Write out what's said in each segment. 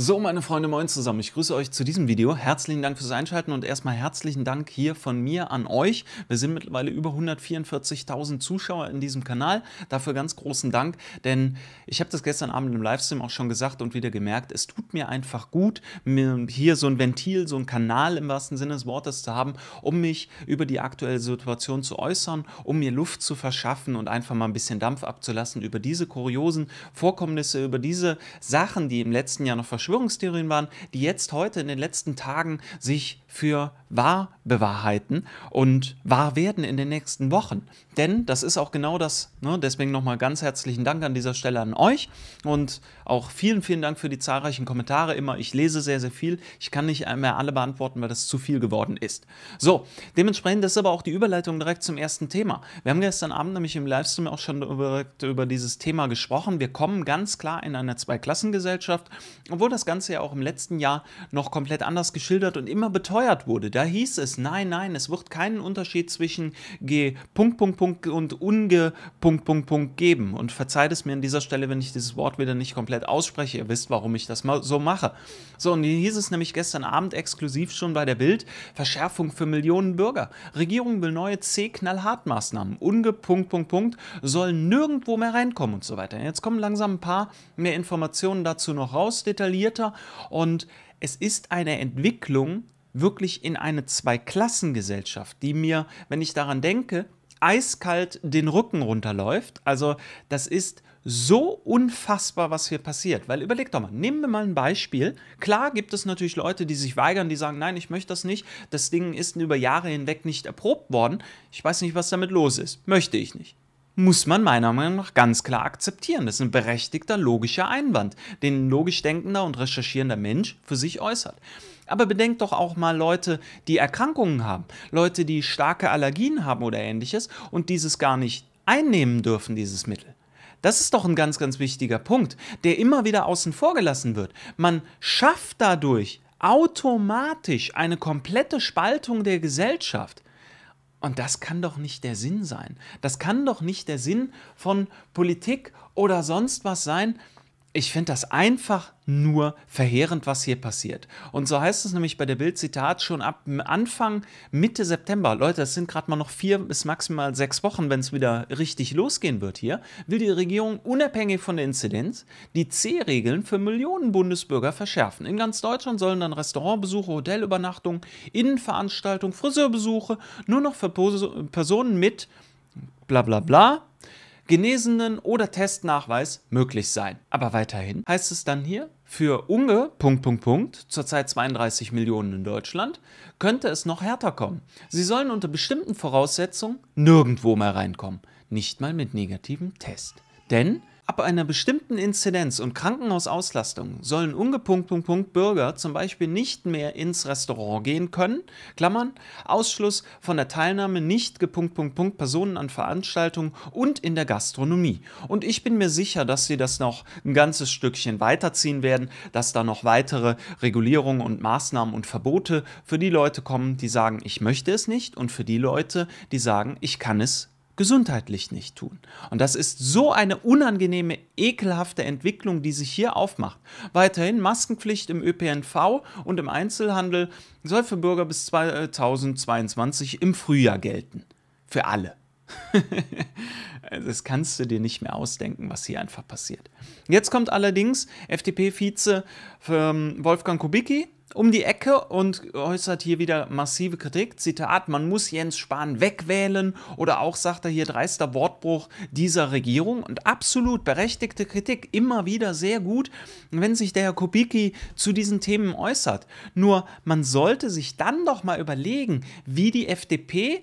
So, meine Freunde, moin zusammen. Ich grüße euch zu diesem Video. Herzlichen Dank fürs Einschalten und erstmal herzlichen Dank hier von mir an euch. Wir sind mittlerweile über 144.000 Zuschauer in diesem Kanal. Dafür ganz großen Dank, denn ich habe das gestern Abend im Livestream auch schon gesagt und wieder gemerkt, es tut mir einfach gut, mir hier so ein Ventil, so ein Kanal im wahrsten Sinne des Wortes zu haben, um mich über die aktuelle Situation zu äußern, um mir Luft zu verschaffen und einfach mal ein bisschen Dampf abzulassen über diese kuriosen Vorkommnisse, über diese Sachen, die im letzten Jahr noch verschwunden Verschwörungstheorien waren, die jetzt heute in den letzten Tagen sich für wahr bewahrheiten und wahr werden in den nächsten Wochen. Denn das ist auch genau das. Ne? Deswegen nochmal ganz herzlichen Dank an dieser Stelle an euch und auch vielen, vielen Dank für die zahlreichen Kommentare immer. Ich lese sehr, sehr viel. Ich kann nicht mehr alle beantworten, weil das zu viel geworden ist. So, dementsprechend ist aber auch die Überleitung direkt zum ersten Thema. Wir haben gestern Abend nämlich im Livestream auch schon direkt über dieses Thema gesprochen. Wir kommen ganz klar in einer Zweiklassengesellschaft, obwohl das Ganze ja auch im letzten Jahr noch komplett anders geschildert und immer betäubt beteuert wurde. Da hieß es, nein, nein, es wird keinen Unterschied zwischen G Punkt, Punkt, Punkt und unge Punkt, Punkt, Punkt geben. Und verzeiht es mir an dieser Stelle, wenn ich dieses Wort wieder nicht komplett ausspreche. Ihr wisst, warum ich das mal so mache. So, und hier hieß es nämlich gestern Abend exklusiv schon bei der Bild, Verschärfung für Millionen Bürger. Regierung will neue C-Knallhart-Maßnahmen. Unge Punkt, Punkt, Punkt soll nirgendwo mehr reinkommen und so weiter. Jetzt kommen langsam ein paar mehr Informationen dazu noch raus, detaillierter. Und es ist eine Entwicklung, wirklich in eine Zweiklassengesellschaft, die mir, wenn ich daran denke, eiskalt den Rücken runterläuft. Also das ist so unfassbar, was hier passiert. Weil überleg doch mal, nehmen wir mal ein Beispiel. Klar gibt es natürlich Leute, die sich weigern, die sagen, nein, ich möchte das nicht. Das Ding ist über Jahre hinweg nicht erprobt worden. Ich weiß nicht, was damit los ist. Möchte ich nicht muss man meiner Meinung nach ganz klar akzeptieren. Das ist ein berechtigter logischer Einwand, den ein logisch denkender und recherchierender Mensch für sich äußert. Aber bedenkt doch auch mal Leute, die Erkrankungen haben, Leute, die starke Allergien haben oder ähnliches und dieses gar nicht einnehmen dürfen, dieses Mittel. Das ist doch ein ganz, ganz wichtiger Punkt, der immer wieder außen vor gelassen wird. Man schafft dadurch automatisch eine komplette Spaltung der Gesellschaft. Und das kann doch nicht der Sinn sein. Das kann doch nicht der Sinn von Politik oder sonst was sein, ich finde das einfach nur verheerend, was hier passiert. Und so heißt es nämlich bei der Bild-Zitat schon ab Anfang, Mitte September. Leute, es sind gerade mal noch vier bis maximal sechs Wochen, wenn es wieder richtig losgehen wird hier, will die Regierung unabhängig von der Inzidenz die C-Regeln für Millionen Bundesbürger verschärfen. In ganz Deutschland sollen dann Restaurantbesuche, Hotelübernachtungen, Innenveranstaltungen, Friseurbesuche nur noch für Personen mit bla bla bla Genesenen oder Testnachweis möglich sein. Aber weiterhin heißt es dann hier, für Unge, Punkt, Punkt, Punkt, zurzeit 32 Millionen in Deutschland, könnte es noch härter kommen. Sie sollen unter bestimmten Voraussetzungen nirgendwo mehr reinkommen. Nicht mal mit negativem Test. Denn Ab einer bestimmten Inzidenz und Krankenhausauslastung sollen ungepunkt Punkt, Punkt Bürger zum Beispiel nicht mehr ins Restaurant gehen können. Klammern, Ausschluss von der Teilnahme nicht gepunkt Punkt, Punkt Personen an Veranstaltungen und in der Gastronomie. Und ich bin mir sicher, dass sie das noch ein ganzes Stückchen weiterziehen werden, dass da noch weitere Regulierungen und Maßnahmen und Verbote für die Leute kommen, die sagen, ich möchte es nicht und für die Leute, die sagen, ich kann es gesundheitlich nicht tun. Und das ist so eine unangenehme, ekelhafte Entwicklung, die sich hier aufmacht. Weiterhin Maskenpflicht im ÖPNV und im Einzelhandel soll für Bürger bis 2022 im Frühjahr gelten. Für alle. Also das kannst du dir nicht mehr ausdenken, was hier einfach passiert. Jetzt kommt allerdings FDP-Vize ähm, Wolfgang Kubicki um die Ecke und äußert hier wieder massive Kritik. Zitat, man muss Jens Spahn wegwählen oder auch sagt er hier dreister Wortbruch dieser Regierung und absolut berechtigte Kritik, immer wieder sehr gut, wenn sich der Herr Kubicki zu diesen Themen äußert. Nur man sollte sich dann doch mal überlegen, wie die FDP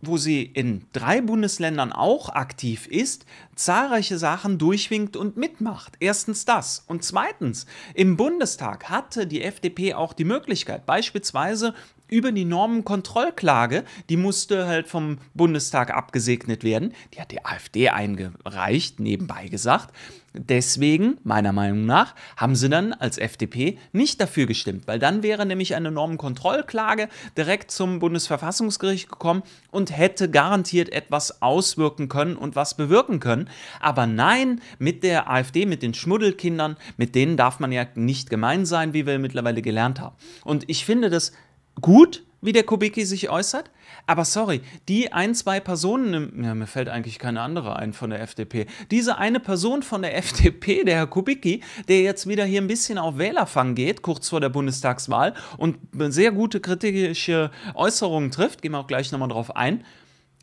wo sie in drei Bundesländern auch aktiv ist, zahlreiche Sachen durchwinkt und mitmacht. Erstens das. Und zweitens, im Bundestag hatte die FDP auch die Möglichkeit, beispielsweise über die Normenkontrollklage, die musste halt vom Bundestag abgesegnet werden. Die hat die AfD eingereicht, nebenbei gesagt deswegen, meiner Meinung nach, haben sie dann als FDP nicht dafür gestimmt, weil dann wäre nämlich eine Normenkontrollklage direkt zum Bundesverfassungsgericht gekommen und hätte garantiert etwas auswirken können und was bewirken können. Aber nein, mit der AfD, mit den Schmuddelkindern, mit denen darf man ja nicht gemein sein, wie wir mittlerweile gelernt haben. Und ich finde das gut, wie der Kubicki sich äußert. Aber sorry, die ein, zwei Personen, ja, mir fällt eigentlich keine andere ein von der FDP, diese eine Person von der FDP, der Herr Kubicki, der jetzt wieder hier ein bisschen auf Wählerfang geht, kurz vor der Bundestagswahl und sehr gute kritische Äußerungen trifft, gehen wir auch gleich nochmal drauf ein.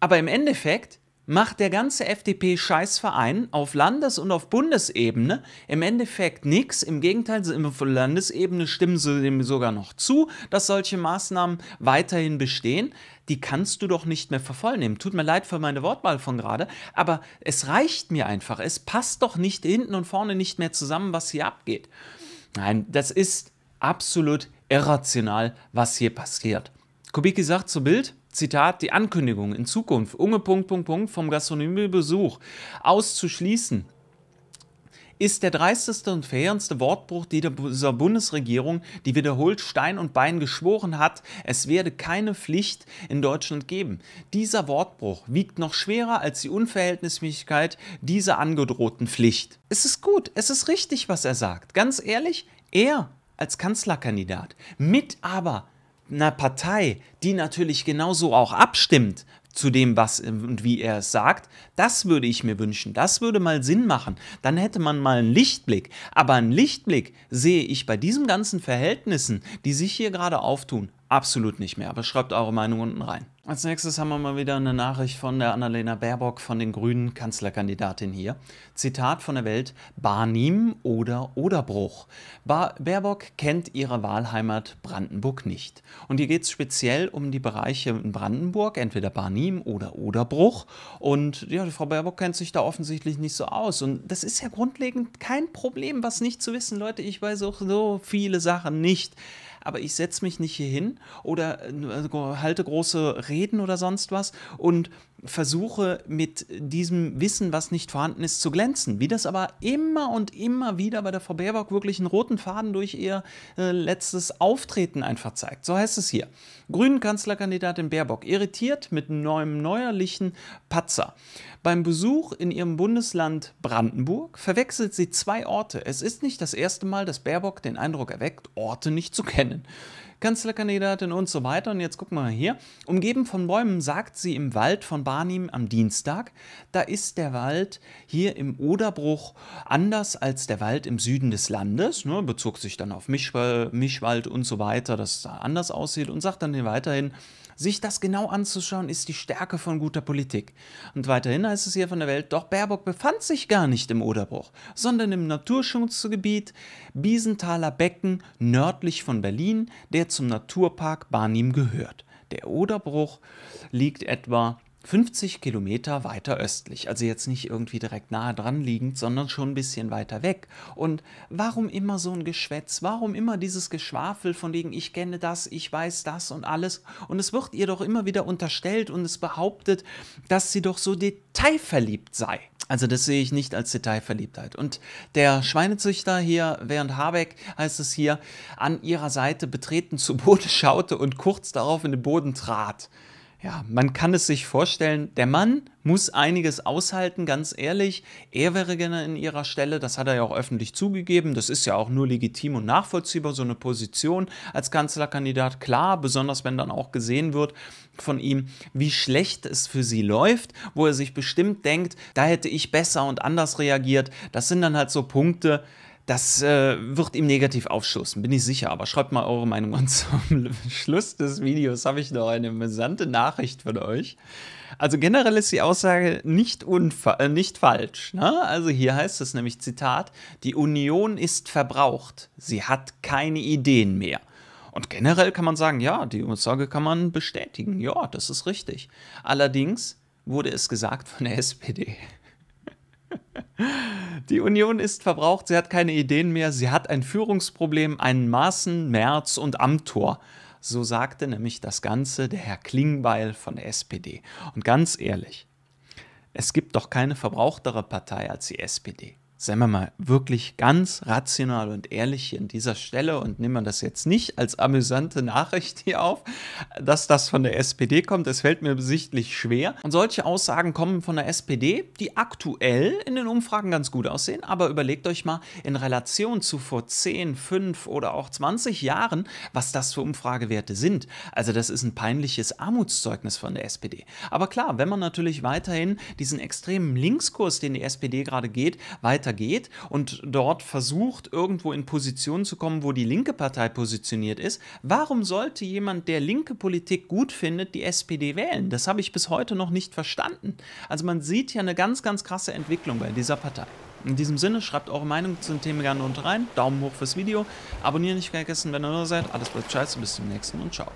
Aber im Endeffekt macht der ganze FDP-Scheißverein auf Landes- und auf Bundesebene im Endeffekt nichts. Im Gegenteil, auf Landesebene stimmen sie dem sogar noch zu, dass solche Maßnahmen weiterhin bestehen. Die kannst du doch nicht mehr vervollnehmen. Tut mir leid für meine Wortwahl von gerade, aber es reicht mir einfach. Es passt doch nicht hinten und vorne nicht mehr zusammen, was hier abgeht. Nein, das ist absolut irrational, was hier passiert. Kubicki sagt zu Bild, Zitat, die Ankündigung in Zukunft, Unge Punkt, Punkt, Punkt vom Gastronomiebesuch auszuschließen, ist der dreisteste und verheerendste Wortbruch dieser Bundesregierung, die wiederholt Stein und Bein geschworen hat, es werde keine Pflicht in Deutschland geben. Dieser Wortbruch wiegt noch schwerer als die Unverhältnismäßigkeit dieser angedrohten Pflicht. Es ist gut, es ist richtig, was er sagt. Ganz ehrlich, er als Kanzlerkandidat mit aber einer Partei, die natürlich genauso auch abstimmt zu dem, was und wie er es sagt, das würde ich mir wünschen. Das würde mal Sinn machen. Dann hätte man mal einen Lichtblick. Aber einen Lichtblick sehe ich bei diesen ganzen Verhältnissen, die sich hier gerade auftun, absolut nicht mehr. Aber schreibt eure Meinung unten rein. Als nächstes haben wir mal wieder eine Nachricht von der Annalena Baerbock von den Grünen, Kanzlerkandidatin hier. Zitat von der Welt: Barnim oder Oderbruch. Ba Baerbock kennt ihre Wahlheimat Brandenburg nicht. Und hier geht es speziell um die Bereiche in Brandenburg, entweder Barnim oder Oderbruch. Und ja, die Frau Baerbock kennt sich da offensichtlich nicht so aus. Und das ist ja grundlegend kein Problem, was nicht zu wissen. Leute, ich weiß auch so viele Sachen nicht aber ich setze mich nicht hier hin oder äh, also halte große Reden oder sonst was und versuche mit diesem Wissen, was nicht vorhanden ist, zu glänzen. Wie das aber immer und immer wieder bei der Frau Baerbock wirklich einen roten Faden durch ihr äh, letztes Auftreten einfach zeigt. So heißt es hier. Grünen Kanzlerkandidatin Baerbock irritiert mit neuem neuerlichen Patzer. Beim Besuch in ihrem Bundesland Brandenburg verwechselt sie zwei Orte. Es ist nicht das erste Mal, dass Baerbock den Eindruck erweckt, Orte nicht zu kennen. Kanzlerkandidatin und so weiter. Und jetzt gucken wir mal hier. Umgeben von Bäumen, sagt sie im Wald von Barnim am Dienstag. Da ist der Wald hier im Oderbruch anders als der Wald im Süden des Landes. Ne, bezog sich dann auf Mischwald und so weiter, dass es da anders aussieht und sagt dann weiterhin, sich das genau anzuschauen, ist die Stärke von guter Politik. Und weiterhin heißt es hier von der Welt, doch Baerbock befand sich gar nicht im Oderbruch, sondern im Naturschutzgebiet Biesenthaler Becken nördlich von Berlin, der zum Naturpark Barnim gehört. Der Oderbruch liegt etwa 50 Kilometer weiter östlich, also jetzt nicht irgendwie direkt nahe dran liegend, sondern schon ein bisschen weiter weg. Und warum immer so ein Geschwätz? Warum immer dieses Geschwafel von wegen, ich kenne das, ich weiß das und alles? Und es wird ihr doch immer wieder unterstellt und es behauptet, dass sie doch so detailverliebt sei. Also das sehe ich nicht als Detailverliebtheit. Und der Schweinezüchter hier, während Habeck heißt es hier, an ihrer Seite betreten zu Boden schaute und kurz darauf in den Boden trat ja, man kann es sich vorstellen, der Mann muss einiges aushalten, ganz ehrlich. Er wäre gerne in ihrer Stelle, das hat er ja auch öffentlich zugegeben. Das ist ja auch nur legitim und nachvollziehbar, so eine Position als Kanzlerkandidat. Klar, besonders wenn dann auch gesehen wird von ihm, wie schlecht es für sie läuft, wo er sich bestimmt denkt, da hätte ich besser und anders reagiert. Das sind dann halt so Punkte, das äh, wird ihm negativ aufstoßen, bin ich sicher. Aber schreibt mal eure Meinung und zum Schluss des Videos habe ich noch eine amüsante Nachricht von euch. Also generell ist die Aussage nicht, äh, nicht falsch. Ne? Also hier heißt es nämlich, Zitat, die Union ist verbraucht, sie hat keine Ideen mehr. Und generell kann man sagen, ja, die Aussage kann man bestätigen. Ja, das ist richtig. Allerdings wurde es gesagt von der SPD. Die Union ist verbraucht, sie hat keine Ideen mehr, sie hat ein Führungsproblem, einen Maßen, Merz und Amtor. So sagte nämlich das Ganze der Herr Klingbeil von der SPD. Und ganz ehrlich, es gibt doch keine verbrauchtere Partei als die SPD seien wir mal wirklich ganz rational und ehrlich hier an dieser Stelle und nehmen wir das jetzt nicht als amüsante Nachricht hier auf, dass das von der SPD kommt. das fällt mir besichtlich schwer. Und solche Aussagen kommen von der SPD, die aktuell in den Umfragen ganz gut aussehen, aber überlegt euch mal in Relation zu vor 10, 5 oder auch 20 Jahren, was das für Umfragewerte sind. Also das ist ein peinliches Armutszeugnis von der SPD. Aber klar, wenn man natürlich weiterhin diesen extremen Linkskurs, den die SPD gerade geht, weiter weitergeht und dort versucht, irgendwo in Positionen zu kommen, wo die linke Partei positioniert ist, warum sollte jemand, der linke Politik gut findet, die SPD wählen? Das habe ich bis heute noch nicht verstanden. Also man sieht ja eine ganz, ganz krasse Entwicklung bei dieser Partei. In diesem Sinne, schreibt eure Meinung zum Thema gerne unten rein. Daumen hoch fürs Video. Abonnieren nicht vergessen, wenn ihr neu seid. Alles bleibt scheiße. Bis zum nächsten und ciao.